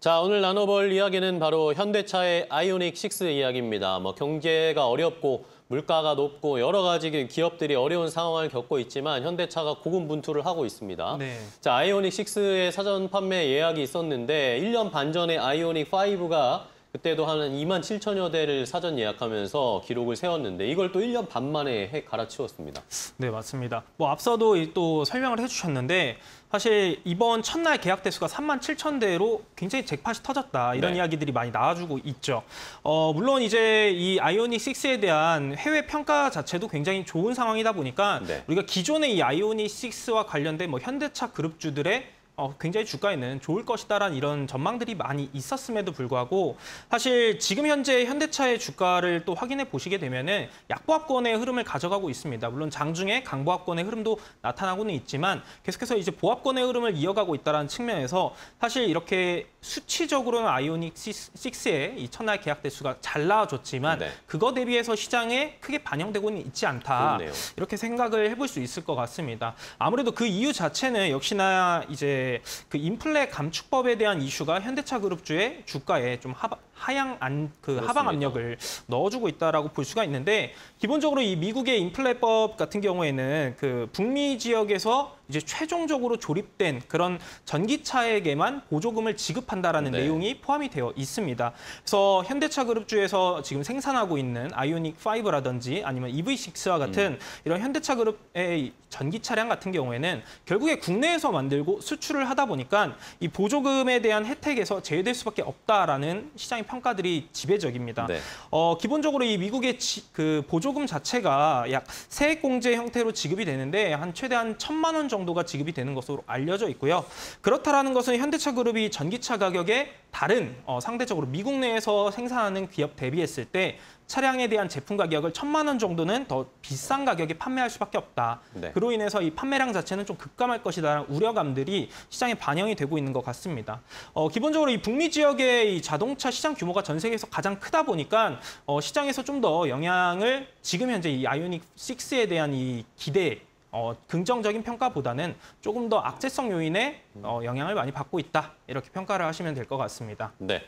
자, 오늘 나눠볼 이야기는 바로 현대차의 아이오닉 6 이야기입니다. 뭐 경제가 어렵고 물가가 높고 여러 가지 그 기업들이 어려운 상황을 겪고 있지만 현대차가 고군분투를 하고 있습니다. 네. 자, 아이오닉 6의 사전 판매 예약이 있었는데 1년 반 전에 아이오닉 5가 그때도 한 2만 7천여 대를 사전 예약하면서 기록을 세웠는데 이걸 또 1년 반 만에 갈아치웠습니다. 네, 맞습니다. 뭐 앞서도 또 설명을 해주셨는데 사실 이번 첫날 계약 대수가 3만 7천 대로 굉장히 잭팟이 터졌다 이런 네. 이야기들이 많이 나와주고 있죠. 어, 물론 이제 이 아이오닉 6에 대한 해외 평가 자체도 굉장히 좋은 상황이다 보니까 네. 우리가 기존의 이 아이오닉 6와 관련된 뭐 현대차 그룹주들의 어, 굉장히 주가에는 좋을 것이다라는 이런 전망들이 많이 있었음에도 불구하고 사실 지금 현재 현대차의 주가를 또 확인해 보시게 되면은 약보합권의 흐름을 가져가고 있습니다. 물론 장중에 강보합권의 흐름도 나타나고는 있지만 계속해서 이제 보합권의 흐름을 이어가고 있다는 측면에서 사실 이렇게 수치적으로는 아이오닉 6의 이 첫날 계약 대수가 잘 나와줬지만 네. 그거 대비해서 시장에 크게 반영되고는 있지 않다 그네요 이렇게 생각을 해볼 수 있을 것 같습니다. 아무래도 그 이유 자체는 역시나 이제 그 인플레 감축법에 대한 이슈가 현대차 그룹주의 주가에 좀 하바, 하향 안, 그 그렇습니다. 하방 압력을 넣어주고 있다라고 볼 수가 있는데 기본적으로 이 미국의 인플레법 같은 경우에는 그 북미 지역에서 이제 최종적으로 조립된 그런 전기차에게만 보조금을 지급한다라는 네. 내용이 포함이 되어 있습니다. 그래서 현대차 그룹주에서 지금 생산하고 있는 아이오닉 5라든지 아니면 EV6와 같은 음. 이런 현대차 그룹의 전기 차량 같은 경우에는 결국에 국내에서 만들고 수출을 하다 보니까 이 보조금에 대한 혜택에서 제외될 수밖에 없다라는 시장의 평가들이 지배적입니다. 네. 어, 기본적으로 이 미국의 지, 그 보조금 자체가 약 세액공제 형태로 지급이 되는데 한 최대한 천만 원 정도가 지급이 되는 것으로 알려져 있고요. 그렇다라는 것은 현대차 그룹이 전기차 가격에 다른 어, 상대적으로 미국 내에서 생산하는 기업 대비했을 때 차량에 대한 제품 가격을 천만 원 정도는 더 비싼 가격에 판매할 수밖에 없다. 네. 그로 인해서 이 판매량 자체는 좀 급감할 것이다라는 우려감들이 시장에 반영이 되고 있는 것 같습니다. 어, 기본적으로 이 북미 지역의 이 자동차 시장 규모가 전 세계에서 가장 크다 보니까 어, 시장에서 좀 더 영향을 지금 현재 이 아이오닉 6에 대한 이 기대 어, 긍정적인 평가보다는 조금 더 악재성 요인에 어, 영향을 많이 받고 있다 이렇게 평가를 하시면 될 것 같습니다. 네.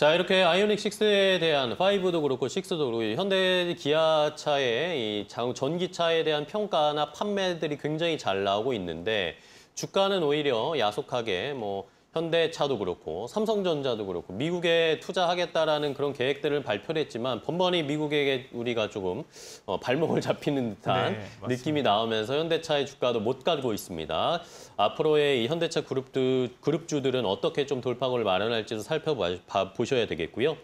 자 이렇게 아이오닉 6에 대한 5도 그렇고 6도 그렇고 현대 기아차의 이 전기차에 대한 평가나 판매들이 굉장히 잘 나오고 있는데 주가는 오히려 야속하게 뭐 현대차도 그렇고 삼성전자도 그렇고 미국에 투자하겠다라는 그런 계획들을 발표를 했지만 번번이 미국에게 우리가 조금 어, 발목을 잡히는 듯한 네, 느낌이 나오면서 현대차의 주가도 못 가고 있습니다. 앞으로의 이 현대차 그룹들, 그룹주들은 어떻게 좀 돌파구를 마련할지도 살펴보셔야 되겠고요.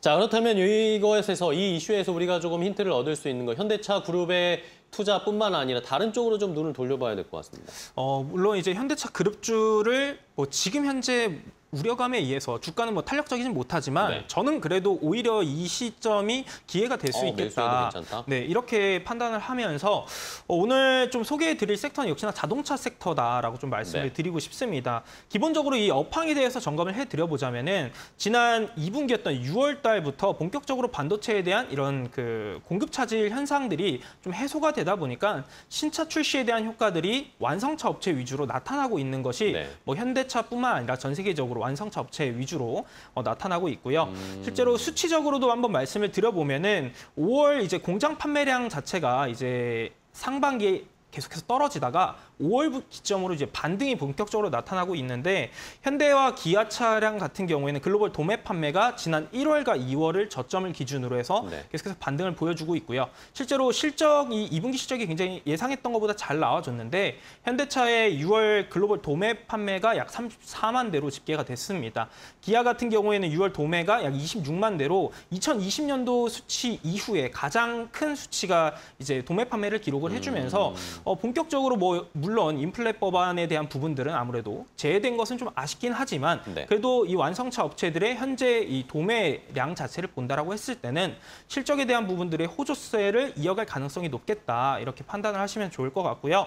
자 그렇다면 이것에서 이 이슈에서 우리가 조금 힌트를 얻을 수 있는 거 현대차 그룹의 투자뿐만 아니라 다른 쪽으로 좀 눈을 돌려봐야 될 것 같습니다. 어, 물론 이제 현대차 그룹주를 뭐 지금 현재 우려감에 의해서 주가는 뭐 탄력적이진 못하지만 네. 저는 그래도 오히려 이 시점이 기회가 될수 어, 네, 있겠다. 네, 이렇게 판단을 하면서 어, 오늘 좀 소개해 드릴 섹터는 역시나 자동차 섹터다라고 좀 말씀을 네. 드리고 싶습니다. 기본적으로 이 업황에 대해서 점검을 해 드려 보자면은 지난 2분기였던 6월 달부터 본격적으로 반도체에 대한 이런 그 공급 차질 현상들이 좀 해소가 되다 보니까 신차 출시에 대한 효과들이 완성차 업체 위주로 나타나고 있는 것이 네. 뭐 현대 현대차뿐만 아니라 전 세계적으로 완성차 업체 위주로 어, 나타나고 있고요. 음... 실제로 수치적으로도 한번 말씀을 드려보면은 5월 이제 공장 판매량 자체가 이제 상반기에 계속해서 떨어지다가 5월 기점으로 이제 반등이 본격적으로 나타나고 있는데 현대와 기아 차량 같은 경우에는 글로벌 도매 판매가 지난 1월과 2월을 저점을 기준으로 해서 네. 계속해서 반등을 보여주고 있고요. 실제로 실적이 2분기 실적이 굉장히 예상했던 것보다 잘 나와줬는데 현대차의 6월 글로벌 도매 판매가 약 34만 대로 집계가 됐습니다. 기아 같은 경우에는 6월 도매가 약 26만 대로 2020년도 수치 이후에 가장 큰 수치가 이제 도매 판매를 기록을 해주면서 음. 어, 본격적으로 뭐 물론 인플레 법안에 대한 부분들은 아무래도 제외된 것은 좀 아쉽긴 하지만 네. 그래도 이 완성차 업체들의 현재 이 도매량 자체를 본다라고 했을 때는 실적에 대한 부분들의 호조세를 이어갈 가능성이 높겠다 이렇게 판단을 하시면 좋을 것 같고요.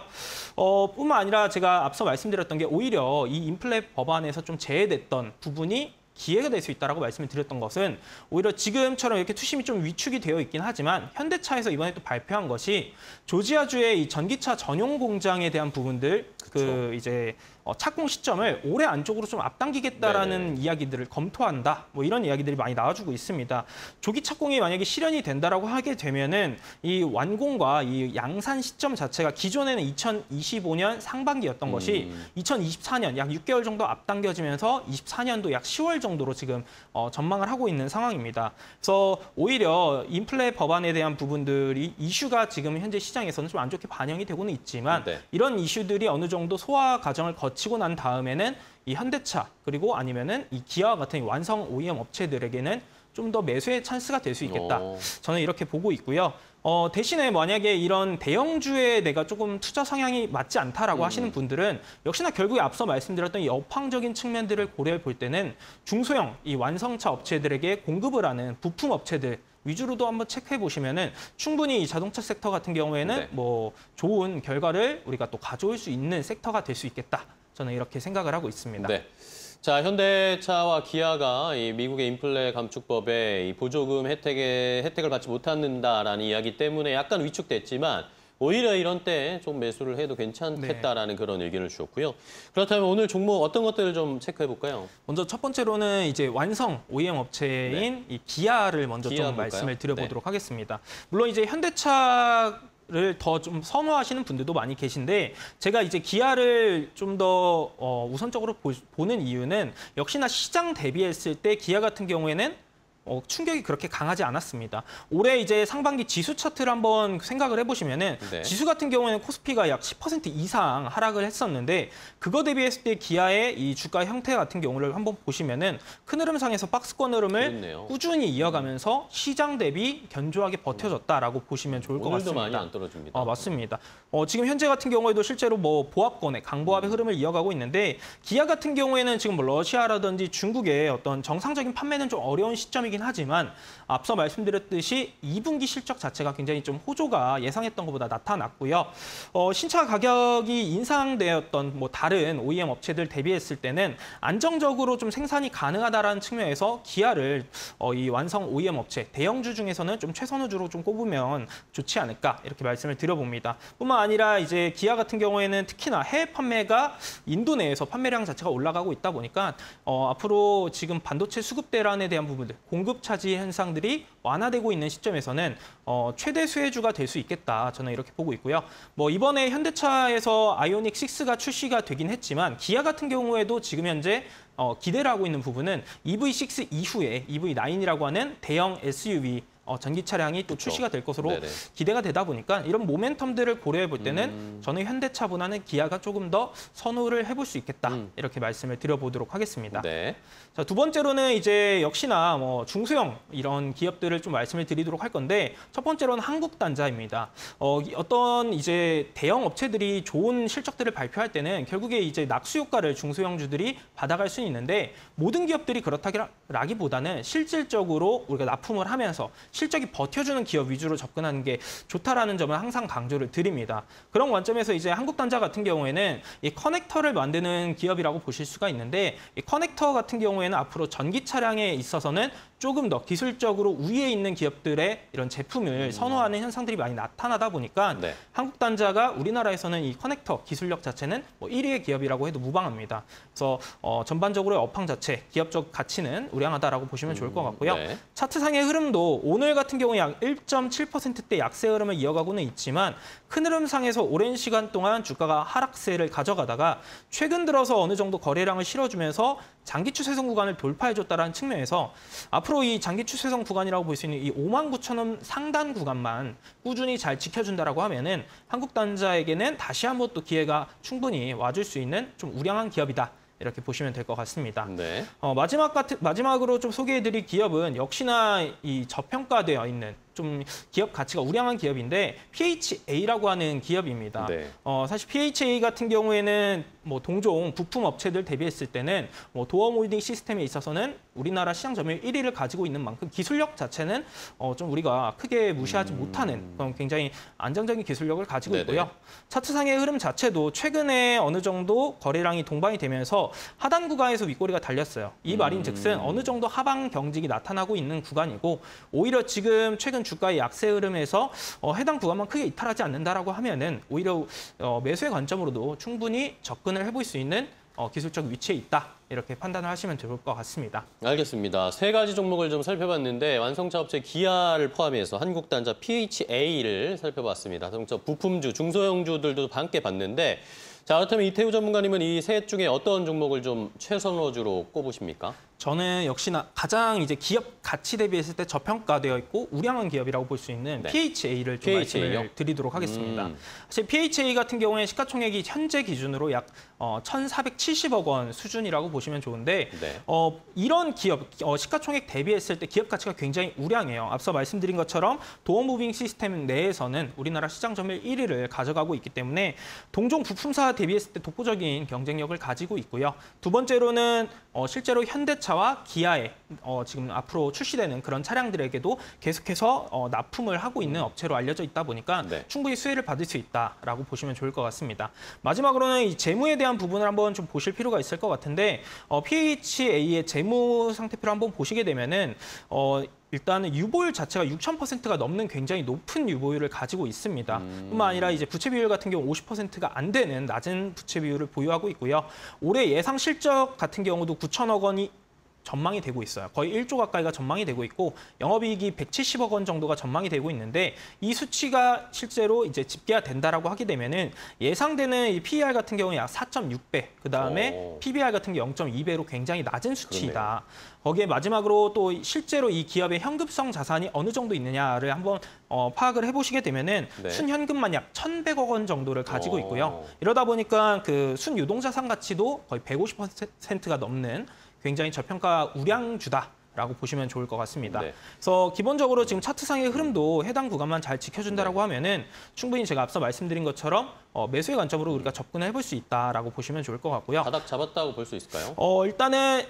어, 뿐만 아니라 제가 앞서 말씀드렸던 게 오히려 이 인플레 법안에서 좀 제외됐던 부분이 기회가 될 수 있다라고 말씀을 드렸던 것은 오히려 지금처럼 이렇게 투심이 좀 위축이 되어 있긴 하지만 현대차에서 이번에 또 발표한 것이 조지아주의 이 전기차 전용 공장에 대한 부분들 그렇죠. 그 이제 어, 착공 시점을 올해 안쪽으로 좀 앞당기겠다라는 네네. 이야기들을 검토한다. 뭐 이런 이야기들이 많이 나와주고 있습니다. 조기 착공이 만약에 실현이 된다라고 하게 되면은 이 완공과 이 양산 시점 자체가 기존에는 2025년 상반기였던 음. 것이 2024년 약 6개월 정도 앞당겨지면서 24년도 약 10월 정도로 지금 어, 전망을 하고 있는 상황입니다. 그래서 오히려 인플레 법안에 대한 부분들이 이슈가 지금 현재 시장에서는 좀 안 좋게 반영이 되고는 있지만 네. 이런 이슈들이 어느 정도 소화 과정을 거치 마치고 난 다음에는 이 현대차 그리고 아니면은 이 기아와 같은 완성 OEM 업체들에게는 좀 더 매수의 찬스가 될 수 있겠다. 오. 어. 저는 이렇게 보고 있고요. 어, 대신에 만약에 이런 대형주에 내가 조금 투자 성향이 맞지 않다라고 음. 하시는 분들은 역시나 결국에 앞서 말씀드렸던 이 업황적인 측면들을 고려해 볼 때는 중소형 이 완성차 업체들에게 공급을 하는 부품 업체들 위주로도 한번 체크해 보시면은 충분히 이 자동차 섹터 같은 경우에는 네. 뭐 좋은 결과를 우리가 또 가져올 수 있는 섹터가 될 수 있겠다. 저는 이렇게 생각을 하고 있습니다. 네. 자, 현대차와 기아가 이 미국의 인플레 감축법에 이 보조금 혜택에 혜택을 받지 못한다라는 이야기 때문에 약간 위축됐지만 오히려 이런 때 좀 매수를 해도 괜찮겠다라는 네. 그런 의견을 주셨고요. 그렇다면 오늘 종목 어떤 것들을 좀 체크해 볼까요? 먼저 첫 번째로는 이제 완성 OEM 업체인 네. 이 기아를 먼저 기아 좀 볼까요? 말씀을 드려보도록 네. 하겠습니다. 물론 이제 현대차 를더좀 선호하시는 분들도 많이 계신데 제가 이제 기아를 좀더 어, 우선적으로 보, 보는 이유는 역시나 시장 대비했을 때 기아 같은 경우에는 어, 충격이 그렇게 강하지 않았습니다. 올해 이제 상반기 지수 차트를 한번 생각을 해보시면은 네. 지수 같은 경우에는 코스피가 약 10% 이상 하락을 했었는데 그거 대비했을 때 기아의 이 주가 형태 같은 경우를 한번 보시면은 큰 흐름상에서 박스권 흐름을 그네요 꾸준히 이어가면서 시장 대비 견조하게 버텨졌다라고 보시면 좋을 것 같습니다. 많이 안 떨어집니다. 아, 맞습니다. 어, 지금 현재 같은 경우에도 실제로 뭐 보합권의 강보합의 음. 흐름을 이어가고 있는데 기아 같은 경우에는 지금 뭐 러시아라든지 중국의 어떤 정상적인 판매는 좀 어려운 시점이긴 하긴 하지만 앞서 말씀드렸듯이 2분기 실적 자체가 굉장히 좀 호조가 예상했던 것보다 나타났고요. 어, 신차 가격이 인상되었던 뭐 다른 OEM 업체들 대비했을 때는 안정적으로 좀 생산이 가능하다라는 측면에서 기아를 어, 이 완성 OEM 업체 대형주 중에서는 좀 최선우주로 좀 꼽으면 좋지 않을까 이렇게 말씀을 드려봅니다. 뿐만 아니라 이제 기아 같은 경우에는 특히나 해외 판매가 인도 내에서 판매량 자체가 올라가고 있다 보니까 어, 앞으로 지금 반도체 수급 대란에 대한 부분들 공급 공급 차지 현상들이 완화되고 있는 시점에서는 어, 최대 수혜주가 될 수 있겠다. 저는 이렇게 보고 있고요. 뭐 이번에 현대차에서 아이오닉 6가 출시가 되긴 했지만 기아 같은 경우에도 지금 현재 어, 기대를 하고 있는 부분은 EV6 이후에 EV9이라고 하는 대형 SUV 어, 전기 차량이 또 그렇죠. 출시가 될 것으로 네네. 기대가 되다 보니까 이런 모멘텀들을 고려해 볼 때는 음... 저는 현대차보다는 기아가 조금 더 선호를 해볼 수 있겠다 음. 이렇게 말씀을 드려보도록 하겠습니다. 네. 자, 두 번째로는 이제 역시나 뭐 중소형 이런 기업들을 좀 말씀을 드리도록 할 건데 첫 번째로는 한국 단자입니다. 어, 어떤 이제 대형 업체들이 좋은 실적들을 발표할 때는 결국에 이제 낙수 효과를 중소형주들이 받아갈 수는 있는데 모든 기업들이 그렇다기보다는 실질적으로 우리가 납품을 하면서 실적이 버텨주는 기업 위주로 접근하는 게 좋다라는 점을 항상 강조를 드립니다. 그런 관점에서 이제 한국단자 같은 경우에는 이 커넥터를 만드는 기업이라고 보실 수가 있는데 이 커넥터 같은 경우에는 앞으로 전기 차량에 있어서는 조금 더 기술적으로 위에 있는 기업들의 이런 제품을 음. 선호하는 현상들이 많이 나타나다 보니까 네. 한국 단자가 우리나라에서는 이 커넥터 기술력 자체는 뭐 1위의 기업이라고 해도 무방합니다. 그래서 어, 전반적으로의 업황 자체, 기업적 가치는 우량하다라고 보시면 좋을 것 음, 같고요. 음, 네. 차트상의 흐름도 오늘 같은 경우 약 1.7%대 약세 흐름을 이어가고는 있지만 큰 흐름상에서 오랜 시간 동안 주가가 하락세를 가져가다가 최근 들어서 어느 정도 거래량을 실어주면서 장기 추세성 구간을 돌파해줬다는 측면에서 앞으로 이 장기 추세성 구간이라고 볼 수 있는 이 5만 9천 원 상단 구간만 꾸준히 잘 지켜준다라고 하면은 한국 단자에게는 다시 한번 또 기회가 충분히 와줄 수 있는 좀 우량한 기업이다. 이렇게 보시면 될 것 같습니다. 네. 어, 마지막 같은 마지막으로 좀 소개해드릴 기업은 역시나 이 저평가되어 있는 좀 기업 가치가 우량한 기업인데 PHA라고 하는 기업입니다. 네. 어, 사실 PHA 같은 경우에는 뭐 동종 부품 업체들 대비했을 때는 뭐 도어몰딩 시스템에 있어서는 우리나라 시장 점유율 1위를 가지고 있는 만큼 기술력 자체는 어, 좀 우리가 크게 무시하지 음... 못하는 그런 굉장히 안정적인 기술력을 가지고 네네. 있고요. 차트상의 흐름 자체도 최근에 어느 정도 거래량이 동반이 되면서 하단 구간에서 윗꼬리가 달렸어요. 이 말인즉슨 음... 어느 정도 하방 경직이 나타나고 있는 구간이고 오히려 지금 최근 주가의 약세 흐름에서 어, 해당 구간만 크게 이탈하지 않는다라고 하면은 오히려 어, 매수의 관점으로도 충분히 접근을 해볼 수 있는 어, 기술적 위치에 있다. 이렇게 판단을 하시면 좋을 것 같습니다. 알겠습니다. 세 가지 종목을 좀 살펴봤는데 완성차 업체 기아를 포함해서 한국단자 PHA를 살펴봤습니다. 자동차 부품주, 중소형주들도 함께 봤는데 자, 그렇다면 이태우 전문가님은 이 세 중에 어떤 종목을 좀 최선호주로 꼽으십니까? 저는 역시나 가장 이제 기업 가치 대비했을 때 저평가되어 있고 우량한 기업이라고 볼 수 있는 네. PHA를 좀 PHA요? 말씀을 드리도록 하겠습니다. 음. 사실 PHA 같은 경우에 시가총액이 현재 기준으로 약 1,470억 어, 원 수준이라고 보시면 좋은데 네. 어, 이런 기업 어, 시가총액 대비했을 때 기업 가치가 굉장히 우량해요. 앞서 말씀드린 것처럼 도어무빙 시스템 내에서는 우리나라 시장 점유율 1위를 가져가고 있기 때문에 동종 부품사 대비했을 때 독보적인 경쟁력을 가지고 있고요. 두 번째로는 어, 실제로 현대차 자동차와 기아에 어, 지금 앞으로 출시되는 그런 차량들에게도 계속해서 어, 납품을 하고 있는 업체로 알려져 있다 보니까 네. 충분히 수혜를 받을 수 있다라고 보시면 좋을 것 같습니다. 마지막으로는 이 재무에 대한 부분을 한번 좀 보실 필요가 있을 것 같은데 어, PHA의 재무 상태표를 한번 보시게 되면은 어, 일단은 유보율 자체가 6,000%가 넘는 굉장히 높은 유보율을 가지고 있습니다. 음... 뿐만 아니라 이제 부채 비율 같은 경우 50%가 안 되는 낮은 부채 비율을 보유하고 있고요. 올해 예상 실적 같은 경우도 9 0 0 0억 원이 전망이 되고 있어요. 거의 1조 가까이가 전망이 되고 있고 영업이익이 170억 원 정도가 전망이 되고 있는데 이 수치가 실제로 이제 집계가 된다라고 하게 되면은 예상되는 이 PER 같은 경우는 약 4.6배, 그 다음에 어. PBR 같은 게 0.2배로 굉장히 낮은 수치이다. 그러네 거기에 마지막으로 또 실제로 이 기업의 현금성 자산이 어느 정도 있느냐를 한번 어, 파악을 해보시게 되면은 네. 순현금만 약 1,100억 원 정도를 가지고 어. 있고요. 이러다 보니까 그 순유동자산 가치도 거의 150%가 넘는 굉장히 저평가 우량주다. 라고 보시면 좋을 것 같습니다. 네. 그래서 기본적으로 지금 차트상의 흐름도 해당 구간만 잘 지켜준다라고 네. 하면은 충분히 제가 앞서 말씀드린 것처럼 어, 매수의 관점으로 우리가 접근해 을볼수 있다라고 보시면 좋을 것 같고요. 바닥 잡았다고 볼 수 있을까요? 어, 일단은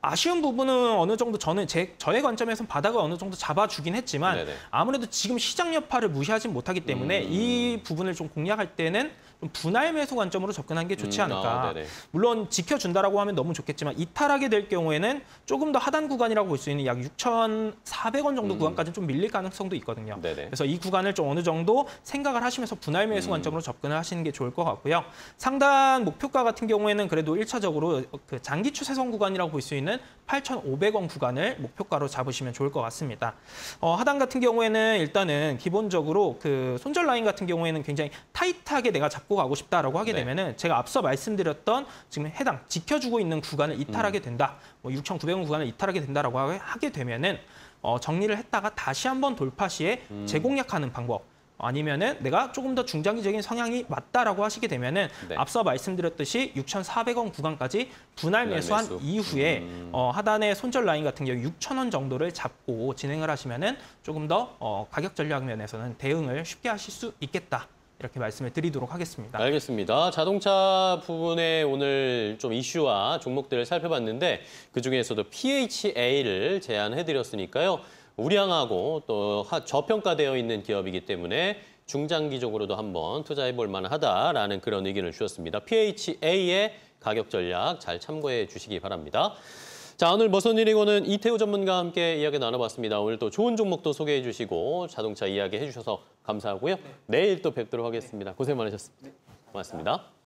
아쉬운 부분은 어느 정도 저는 제 저의 관점에선 바닥을 어느 정도 잡아주긴 했지만 네네. 아무래도 지금 시장 여파를 무시하지 못하기 때문에 음... 이 부분을 좀 공략할 때는 분할 매수 관점으로 접근한 게 좋지 음, 않을까. 음, 아, 물론 지켜준다라고 하면 너무 좋겠지만 이탈하게 될 경우에는 조금 더 하단 구간이라고 볼 수 있는 약 6,400원 정도 음. 구간까지 는좀 밀릴 가능성도 있거든요. 네네. 그래서 이 구간을 좀 어느 정도 생각을 하시면서 분할 매수 음. 관점으로 접근을 하시는 게 좋을 것 같고요. 상단 목표가 같은 경우에는 그래도 1차적으로 그 장기 추세선 구간이라고 볼 수 있는 8,500원 구간을 목표가로 잡으시면 좋을 것 같습니다. 어, 하단 같은 경우에는 일단은 기본적으로 그 손절 라인 같은 경우에는 굉장히 타이트하게 내가 잡고 갖고 가고 싶다라고 하게 네. 되면은 제가 앞서 말씀드렸던 지금 해당 지켜주고 있는 구간을 이탈하게 음. 된다. 뭐 6,900원 구간을 이탈하게 된다라고 하게 되면은 어, 정리를 했다가 다시 한번 돌파 시에 음. 재공략하는 방법. 아니면은 내가 조금 더 중장기적인 성향이 맞다라고 하시게 되면은 네. 앞서 말씀드렸듯이 6,400원 구간까지 분할 매수한 매수. 이후에 음. 어, 하단의 손절 라인 같은 경우 6,000원 정도를 잡고 진행을 하시면은 조금 더 어, 가격 전략 면에서는 대응을 쉽게 하실 수 있겠다. 이렇게 말씀을 드리도록 하겠습니다. 알겠습니다. 자동차 부분에 오늘 좀 이슈와 종목들을 살펴봤는데 그중에서도 PHA를 제안해드렸으니까요. 우량하고 또 저평가되어 있는 기업이기 때문에 중장기적으로도 한번 투자해볼 만하다라는 그런 의견을 주셨습니다. PHA의 가격 전략 잘 참고해 주시기 바랍니다. 자, 오늘 머선일이고는 이태호 전문가와 함께 이야기 나눠봤습니다. 오늘 또 좋은 종목도 소개해 주시고 자동차 이야기 해주셔서 감사하고요. 네. 내일 또 뵙도록 하겠습니다. 고생 많으셨습니다. 네. 고맙습니다.